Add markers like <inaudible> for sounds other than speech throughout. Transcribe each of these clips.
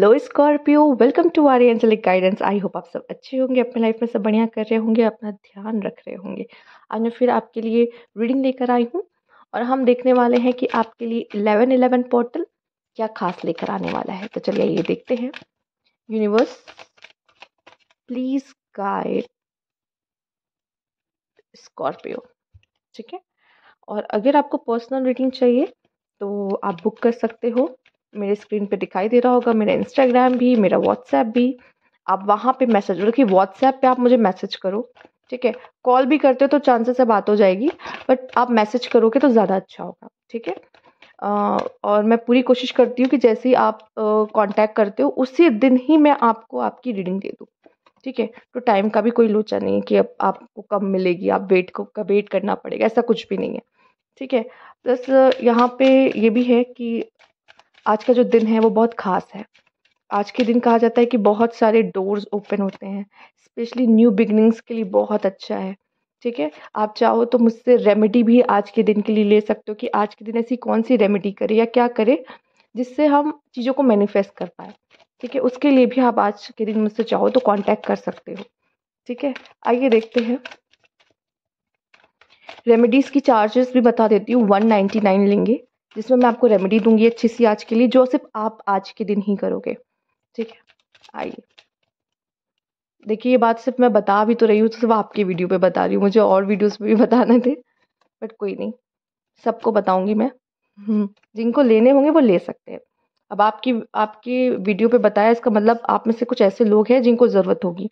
hello Scorpio welcome to our angelic guidance I hope आप सब अच्छे होंगे अपने लाइफ में सब बढ़िया कर रहे होंगे अपना ध्यान रख रहे होंगे आज मैं फिर आपके लिए रीडिंग लेकर आई हूँ और हम देखने वाले हैं कि आपके लिए इलेवन इलेवन पोर्टल क्या खास लेकर आने वाला है तो चलिए ये देखते हैं यूनिवर्स प्लीज़ गाइड स्कॉर्पियो ठीक है और अगर आपको पर्सनल रीडिंग चाहिए तो आप बुक कर सकते हो मेरे स्क्रीन पे दिखाई दे रहा होगा मेरा इंस्टाग्राम भी मेरा व्हाट्सएप भी आप वहाँ पे मैसेज देखिए व्हाट्सएप पे आप मुझे मैसेज करो ठीक है कॉल भी करते हो तो चांसेस से बात हो जाएगी बट आप मैसेज करोगे तो ज़्यादा अच्छा होगा ठीक है और मैं पूरी कोशिश करती हूँ कि जैसे ही आप कॉन्टैक्ट करते हो उसी दिन ही मैं आपको आपकी रीडिंग दे दूँ ठीक है तो टाइम का भी कोई लोचा नहीं है कि अब आपको कब मिलेगी आप वेट को कब वेट करना पड़ेगा ऐसा कुछ भी नहीं है ठीक है प्लस यहाँ पे ये भी है कि आज का जो दिन है वो बहुत ख़ास है आज के दिन कहा जाता है कि बहुत सारे डोर्स ओपन होते हैं स्पेशली न्यू बिगनिंग्स के लिए बहुत अच्छा है ठीक है आप चाहो तो मुझसे रेमेडी भी आज के दिन के लिए ले सकते हो कि आज के दिन ऐसी कौन सी रेमेडी करें या क्या करें जिससे हम चीज़ों को मैनिफेस्ट कर पाए ठीक है उसके लिए भी आप आज के दिन मुझसे चाहो तो कांटेक्ट कर सकते हो ठीक है आइए देखते हैं रेमेडीज़ की चार्जेस भी बता देती हूँ वन नाइन्टी नाइन लेंगे जिसमें मैं आपको रेमेडी दूंगी अच्छी सी आज के लिए जो सिर्फ आप आज के दिन ही करोगे ठीक है आइए देखिए ये बात सिर्फ मैं बता भी तो रही हूँ तो सिर्फ आपकी वीडियो पे बता रही हूँ मुझे और वीडियोस पे भी <laughs> बताने थे बट कोई नहीं सबको बताऊंगी मैं हम्म, जिनको लेने होंगे वो ले सकते हैं अब आपकी आपकी वीडियो पे बताया इसका मतलब आप में से कुछ ऐसे लोग हैं जिनको ज़रूरत होगी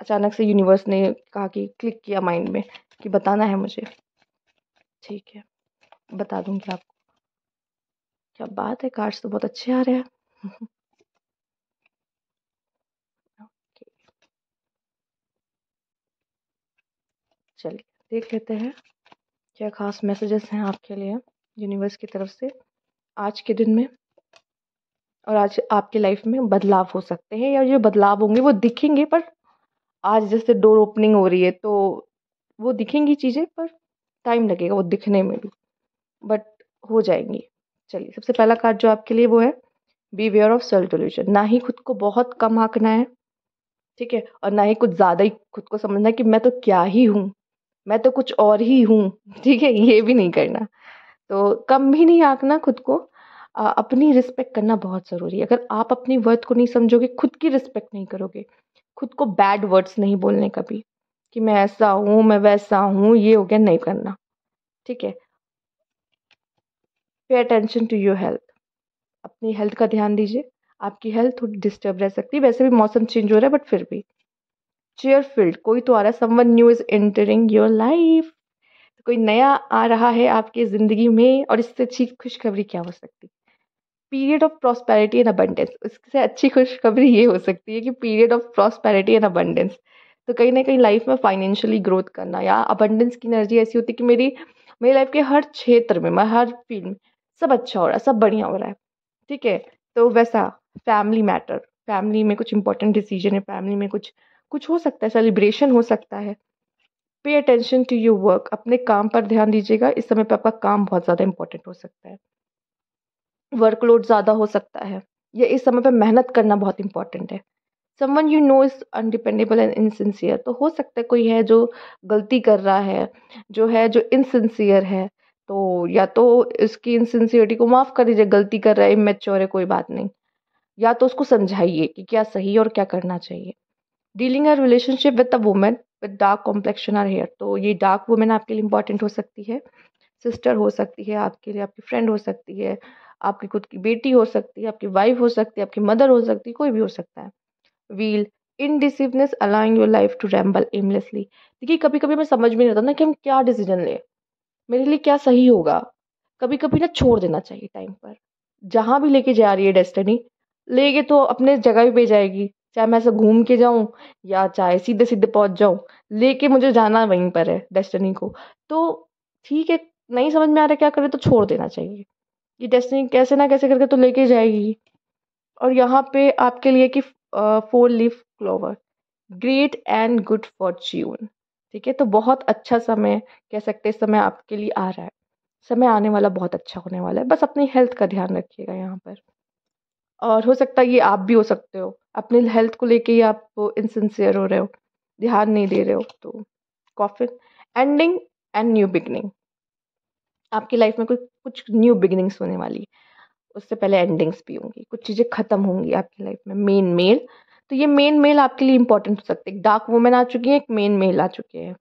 अचानक से यूनिवर्स ने कहा कि क्लिक किया माइंड में कि बताना है मुझे ठीक है बता दूंगी आपको क्या बात है कार्ड्स तो बहुत अच्छे आ रहे हैं <laughs> चलिए देख लेते हैं क्या खास मैसेजेस हैं आपके लिए यूनिवर्स की तरफ से आज के दिन में और आज आपकी लाइफ में बदलाव हो सकते हैं या जो बदलाव होंगे वो दिखेंगे पर आज जैसे डोर ओपनिंग हो रही है तो वो दिखेंगी चीज़ें पर टाइम लगेगा वो दिखने में भी बट हो जाएंगी चलिए सबसे पहला कार्ड जो आपके लिए वो है beware of self delusion ना ही खुद को बहुत कम आंकना है ठीक है और ना ही कुछ ज़्यादा ही खुद को समझना है कि मैं तो क्या ही हूँ मैं तो कुछ और ही हूँ <laughs> ठीक है ये भी नहीं करना तो कम भी नहीं आंकना खुद को आ, अपनी रिस्पेक्ट करना बहुत ज़रूरी है अगर आप अपनी वर्थ को नहीं समझोगे खुद की रिस्पेक्ट नहीं करोगे खुद को बैड वर्ड्स नहीं बोलने कभी कि मैं ऐसा हूँ मैं वैसा हूँ ये हो गया नहीं करना ठीक है pay attention to your health अपनी हेल्थ का ध्यान दीजिए आपकी हेल्थ थोड़ी डिस्टर्ब रह सकती है वैसे भी मौसम चेंज हो रहा है बट फिर भी चेयर फील्ड कोई तो आ रहा है one new is entering your life कोई नया आ रहा है आपकी ज़िंदगी में और इससे अच्छी खुशखबरी क्या हो सकती period of prosperity and abundance इससे अच्छी खुशखबरी ये हो सकती है कि period of prosperity and abundance तो कहीं ना कहीं लाइफ में फाइनेंशियली ग्रोथ करना या अबंडेंस की एनर्जी ऐसी होती है कि मेरी मेरी लाइफ के हर क्षेत्र में मैं हर फील्ड में सब अच्छा हो रहा है सब बढ़िया हो रहा है ठीक है तो वैसा फैमिली मैटर फैमिली में कुछ इंपॉर्टेंट डिसीजन है फैमिली में कुछ कुछ हो सकता है सेलिब्रेशन हो सकता है pay attention to your work अपने काम पर ध्यान दीजिएगा इस समय पर आपका काम बहुत ज़्यादा इंपॉर्टेंट हो सकता है वर्कलोड ज़्यादा हो सकता है या इस समय पर मेहनत करना बहुत इंपॉर्टेंट है someone you know is undependable and insincere तो हो सकता है कोई है जो गलती कर रहा है जो है जो इनसिंसियर है तो या तो इसकी इनसिंसियरिटी को माफ़ कर दीजिए गलती कर रहा है इमेच्योर है कोई बात नहीं या तो उसको समझाइए कि क्या सही और क्या करना चाहिए dealing our relationship with a women with dark complexion और हेयर तो ये डार्क वुमेन आपके लिए इंपॉर्टेंट हो सकती है सिस्टर हो सकती है आपके लिए आपकी फ्रेंड हो सकती है आपकी खुद की बेटी हो सकती है आपकी वाइफ हो सकती है आपकी मदर हो सकती है कोई भी हो सकता है will indecisiveness allowing your life to ramble aimlessly देखिए कभी कभी हमें समझ में नहीं आता ना कि हम क्या डिसीजन लें मेरे लिए क्या सही होगा कभी कभी ना छोड़ देना चाहिए टाइम पर जहाँ भी लेके जा रही है डेस्टिनी लेके तो अपने जगह भी पे जाएगी चाहे मैं ऐसे घूम के जाऊँ या चाहे सीधे सीधे पहुँच जाऊँ लेके मुझे जाना वहीं पर है डेस्टिनी को तो ठीक है नहीं समझ में आ रहा क्या करें तो छोड़ देना चाहिए ये डेस्टिनी कैसे ना कैसे करके तो लेके जाएगी और यहाँ पे आपके लिए कि four leaf clover great and good fortune ठीक है तो बहुत अच्छा समय कह सकते हैं समय आपके लिए आ रहा है समय आने वाला बहुत अच्छा होने वाला है बस अपनी हेल्थ का ध्यान रखिएगा यहाँ पर और हो सकता है ये आप भी हो सकते हो अपनी हेल्थ को लेके ही आप इनसिंसियर हो रहे हो ध्यान नहीं दे रहे हो तो coffin ending and new beginning आपकी लाइफ में कुछ कुछ न्यू बिगनिंग्स होने वाली है उससे पहले एंडिंग्स भी होंगी कुछ चीज़ें ख़त्म होंगी आपकी लाइफ में मेन मेल तो ये मेन मेल आपके लिए इंपॉर्टेंट हो सकते हैं डार्क वुमेन आ चुकी है एक मेन मेल आ चुके हैं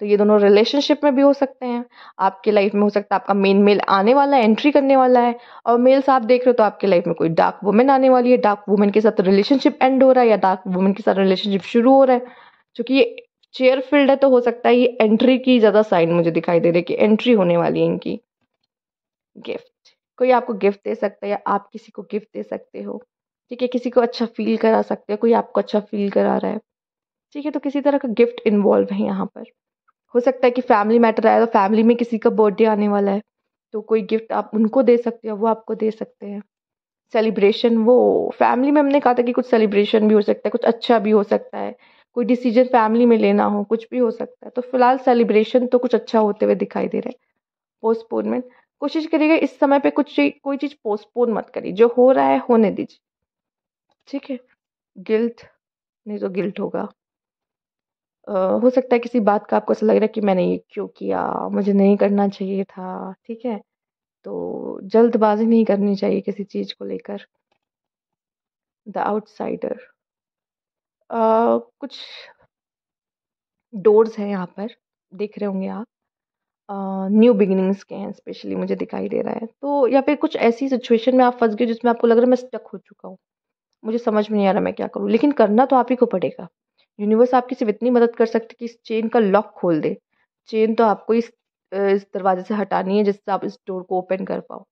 तो ये दोनों रिलेशनशिप में भी हो सकते हैं आपके लाइफ में हो सकता है आपका मेन मेल आने वाला है एंट्री करने वाला है और मेल्स आप देख रहे हो तो आपके लाइफ में कोई डार्क वुमेन आने वाली है डार्क वुमेन के साथ रिलेशनशिप एंड हो रहा है या डार्क वुमेन के साथ रिलेशनशिप शुरू हो रहा है चूंकि ये चेयर फील्ड है तो हो सकता है ये एंट्री की ज़्यादा साइन मुझे दिखाई दे रही है कि एंट्री होने वाली है इनकी गिफ्ट कोई आपको गिफ्ट दे सकता है या आप किसी को गिफ्ट दे सकते हो ठीक है किसी को अच्छा फील करा सकते हो कोई आपको अच्छा फील करा रहा है ठीक है तो किसी तरह का गिफ्ट इन्वॉल्व है यहाँ पर हो सकता है कि फैमिली मैटर आया तो फैमिली में किसी का बर्थडे आने वाला है तो कोई गिफ्ट आप उनको दे सकते हो वो आपको दे सकते हैं सेलिब्रेशन वो फैमिली में हमने कहा था कि कुछ सेलिब्रेशन भी हो सकता है कुछ अच्छा भी हो सकता है कोई डिसीजन फैमिली में लेना हो कुछ भी हो सकता है तो फिलहाल सेलिब्रेशन तो कुछ अच्छा होते हुए दिखाई दे रहा है पोस्टपोनमेंट कोशिश करिएगा इस समय पे कुछ कोई चीज़ पोस्टपोन मत करिए जो हो रहा है होने दीजिए ठीक है गिल्ट नहीं तो गिल्ट होगा Uh, हो सकता है किसी बात का आपको ऐसा लग रहा है कि मैंने ये क्यों किया मुझे नहीं करना चाहिए था ठीक है तो जल्दबाजी नहीं करनी चाहिए किसी चीज़ को लेकर द आउटसाइडर uh, कुछ डोर्स हैं यहाँ पर देख रहे होंगे आप न्यू बिगिनिंग्स के हैं स्पेशली मुझे दिखाई दे रहा है तो या फिर कुछ ऐसी सिचुएशन में आप फंस गए जिसमें आपको लग रहा है मैं स्टक हो चुका हूँ मुझे समझ में नहीं आ रहा मैं क्या करूँ लेकिन करना तो आप ही को पड़ेगा यूनिवर्स आपकी सिर्फ इतनी मदद कर सकती कि इस चेन का लॉक खोल दे चेन तो आपको इस इस दरवाजे से हटानी है जिससे आप इस डोर को ओपन कर पाओ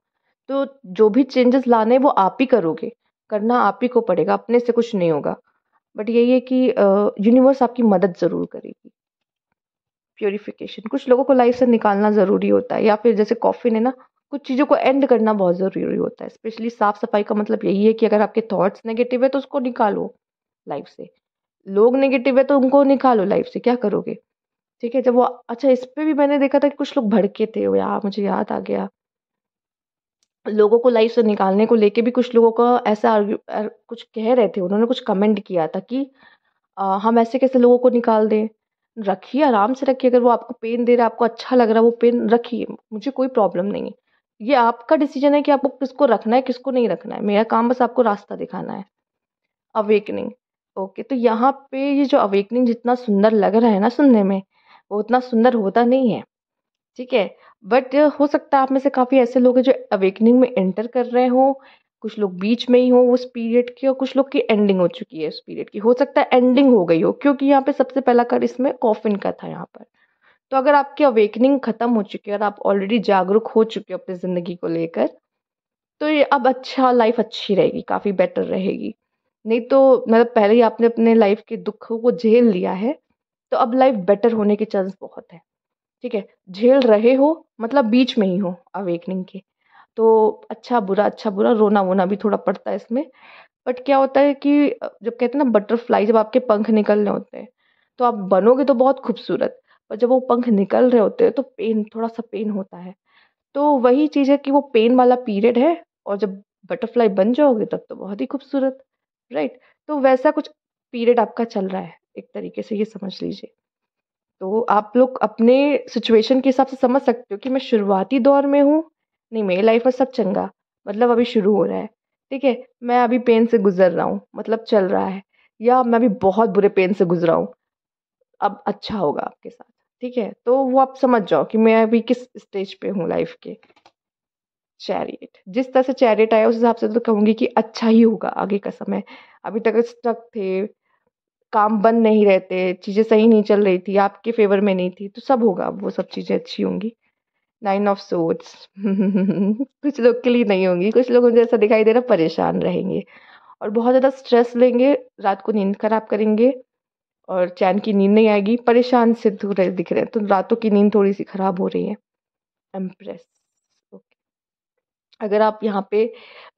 तो जो भी चेंजेस लाने वो आप ही करोगे करना आप ही को पड़ेगा अपने से कुछ नहीं होगा बट यही है कि यूनिवर्स आपकी मदद ज़रूर करेगी प्योरीफिकेशन कुछ लोगों को लाइफ से निकालना ज़रूरी होता है या फिर जैसे कॉफ़िन है ना कुछ चीज़ों को एंड करना बहुत ज़रूरी होता है स्पेशली साफ सफाई का मतलब यही है कि अगर आपके थॉट्स नेगेटिव है तो उसको निकालो लाइफ से लोग नेगेटिव है तो उनको निकालो लाइफ से क्या करोगे ठीक है जब वो अच्छा इस पर भी मैंने देखा था कि कुछ लोग भड़के थे यार मुझे याद आ गया लोगों को लाइफ से निकालने को लेके भी कुछ लोगों का ऐसा कुछ कह रहे थे उन्होंने कुछ कमेंट किया था कि आ, हम ऐसे कैसे लोगों को निकाल दें रखिए आराम से रखिए अगर वो आपको पेन दे रहा है आपको अच्छा लग रहा है वो पेन रखिए मुझे कोई प्रॉब्लम नहीं है ये आपका डिसीजन है कि आपको किसको रखना है किसको नहीं रखना है मेरा काम बस आपको रास्ता दिखाना है अवेकनिंग ओके तो यहाँ पे ये जो अवेकनिंग जितना सुंदर लग रहा है ना सुनने में वो उतना सुंदर होता नहीं है ठीक है बट हो सकता है आप में से काफ़ी ऐसे लोग हैं जो अवेकनिंग में एंटर कर रहे हों कुछ लोग बीच में ही हो उस पीरियड की और कुछ लोग की एंडिंग हो चुकी है उस पीरियड की हो सकता है एंडिंग हो गई हो क्योंकि यहाँ पे सबसे पहला कर इसमें कॉफिन का था यहाँ पर तो अगर आपकी अवेकनिंग ख़त्म हो चुकी है और आप ऑलरेडी जागरूक हो चुके हो अपनी ज़िंदगी को लेकर तो ये अब अच्छा लाइफ अच्छी रहेगी काफ़ी बेटर रहेगी नहीं तो मतलब पहले ही आपने अपने लाइफ के दुखों को झेल लिया है तो अब लाइफ बेटर होने के चांस बहुत है ठीक है झेल रहे हो मतलब बीच में ही हो अवेकनिंग के तो अच्छा बुरा अच्छा बुरा रोना वोना भी थोड़ा पड़ता है इसमें बट क्या होता है कि जब कहते हैं ना बटरफ्लाई जब आपके पंख निकलने होते हैं तो आप बनोगे तो बहुत खूबसूरत और जब वो पंख निकल रहे होते हैं तो पेन थोड़ा सा पेन होता है तो वही चीज़ है कि वो पेन वाला पीरियड है और जब बटरफ्लाई बन जाओगे तब तो बहुत ही खूबसूरत राइट तो वैसा कुछ पीरियड आपका चल रहा है एक तरीके से ये समझ लीजिए तो आप लोग अपने सिचुएशन के हिसाब से समझ सकते हो कि मैं शुरुआती दौर में हूँ नहीं मेरी लाइफ में सब चंगा मतलब अभी शुरू हो रहा है ठीक है मैं अभी पेन से गुजर रहा हूँ मतलब चल रहा है या मैं अभी बहुत बुरे पेन से गुजरा हूँ अब अच्छा होगा आपके साथ ठीक है तो वो आप समझ जाओ कि मैं अभी किस स्टेज पे हूँ लाइफ के चैरिट जिस तरह से चैरिट आया उस हिसाब से तो कहूँगी कि अच्छा ही होगा आगे का समय अभी तक स्टक थे काम बन नहीं रहते चीज़ें सही नहीं चल रही थी आपके फेवर में नहीं थी तो सब होगा वो सब चीज़ें अच्छी होंगी नाइन ऑफ सोट्स कुछ लोग के लिए नहीं होंगी कुछ लोग मुझे ऐसा दिखाई दे रहा परेशान रहेंगे और बहुत ज़्यादा स्ट्रेस लेंगे रात को नींद खराब करेंगे और चैन की नींद नहीं आएगी परेशान से दूर दिख रहे हैं तो रातों की नींद थोड़ी सी ख़राब हो रही है एम्प्रेस ओके अगर आप यहाँ पे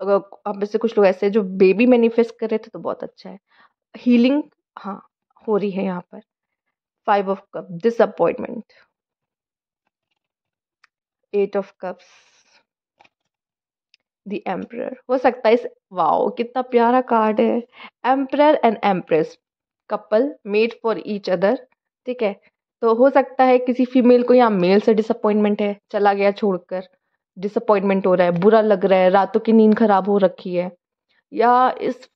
अगर आप में से कुछ लोग ऐसे जो बेबी मैनिफेस्ट कर रहे थे तो बहुत अच्छा है हीलिंग हाँ हो रही है यहाँ पर five of cups disappointment eight of cups the emperor हो सकता है इस वाओ कितना प्यारा कार्ड है emperor and empress couple made for each other ठीक है तो हो सकता है किसी फीमेल को या मेल से डिसअपॉइंटमेंट है चला गया छोड़कर डिसअपॉइंटमेंट हो रहा है बुरा लग रहा है रातों की नींद खराब हो रखी है या इस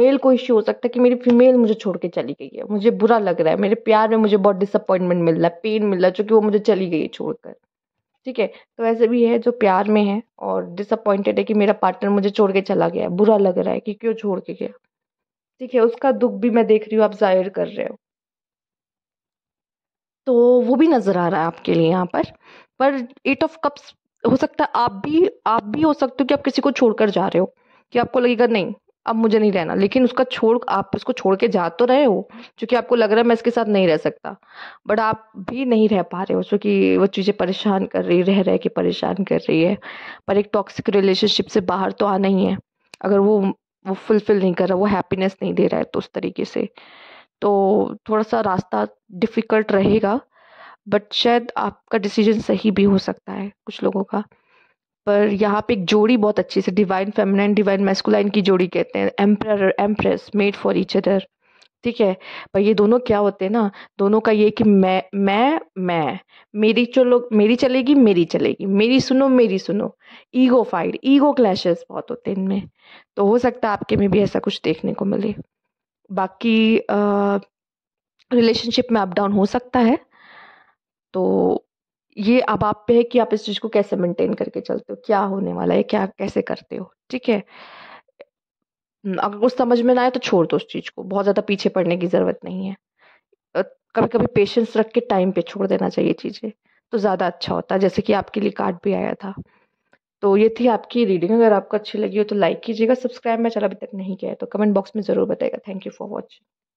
मेल को इश्यू हो सकता है कि मेरी फीमेल मुझे छोड़ के चली गई है मुझे बुरा लग रहा है मेरे प्यार में मुझे बहुत डिसअपॉइंटमेंट मिल रहा है पेन मिल रहा है चूँकि वो मुझे चली गई है छोड़कर ठीक है तो ऐसे भी है जो प्यार में है और डिसअपॉइंटेड है कि मेरा पार्टनर मुझे छोड़ के चला गया है बुरा लग रहा है कि क्यों छोड़ के गया ठीक है उसका दुख भी मैं देख रही हूँ आप जाहिर कर रहे हो तो वो भी नज़र आ रहा है आपके लिए यहाँ पर पर एट ऑफ कप्स हो सकता है आप भी आप भी हो सकते हो कि आप किसी को छोड़कर जा रहे हो कि आपको लगेगा नहीं अब मुझे नहीं रहना लेकिन उसका छोड़ आप उसको छोड़ के जा तो रहे हो क्योंकि आपको लग रहा है मैं इसके साथ नहीं रह सकता बट आप भी नहीं रह पा रहे हो क्योंकि वो चीज़ें परेशान कर रही रह रह के परेशान कर रही है पर एक टॉक्सिक रिलेशनशिप से बाहर तो आना ही है अगर वो वो फुलफिल नहीं कर रहा वो हैप्पीनेस नहीं दे रहा है तो उस तरीके से तो थोड़ा सा रास्ता डिफ़िकल्ट रहेगा बट शायद आपका डिसीजन सही भी हो सकता है कुछ लोगों का पर यहाँ पे एक जोड़ी बहुत अच्छी से डिवाइन फेमिनाइन डिवाइन मेस्कुलाइन की जोड़ी कहते हैं emperor empress made for each other ठीक है पर ये दोनों क्या होते हैं ना दोनों का ये कि मैं मैं मैं मेरी चलो मेरी चलेगी मेरी चलेगी मेरी सुनो मेरी सुनो ईगो फाइट ईगो क्लैशेस बहुत होते हैं इनमें तो हो सकता है आपके में भी ऐसा कुछ देखने को मिले बाकी रिलेशनशिप में अप डाउन हो सकता है तो ये अब आप पे है कि आप इस चीज़ को कैसे मेंटेन करके चलते हो क्या होने वाला है क्या कैसे करते हो ठीक है हम्म, अगर कुछ समझ में ना आए तो छोड़ दो उस चीज़ को बहुत ज़्यादा पीछे पड़ने की ज़रूरत नहीं है कभी कभी पेशेंस रख के टाइम पे छोड़ देना चाहिए चीज़ें तो ज़्यादा अच्छा होता है जैसे कि आपके लिए कार्ड भी आया था तो ये थी आपकी रीडिंग अगर आपको अच्छी लगी हो तो लाइक कीजिएगा सब्सक्राइब मैं चला अभी तक नहीं किया है तो कमेंट बॉक्स में ज़रूर बताएगा थैंक यू फॉर वॉचिंग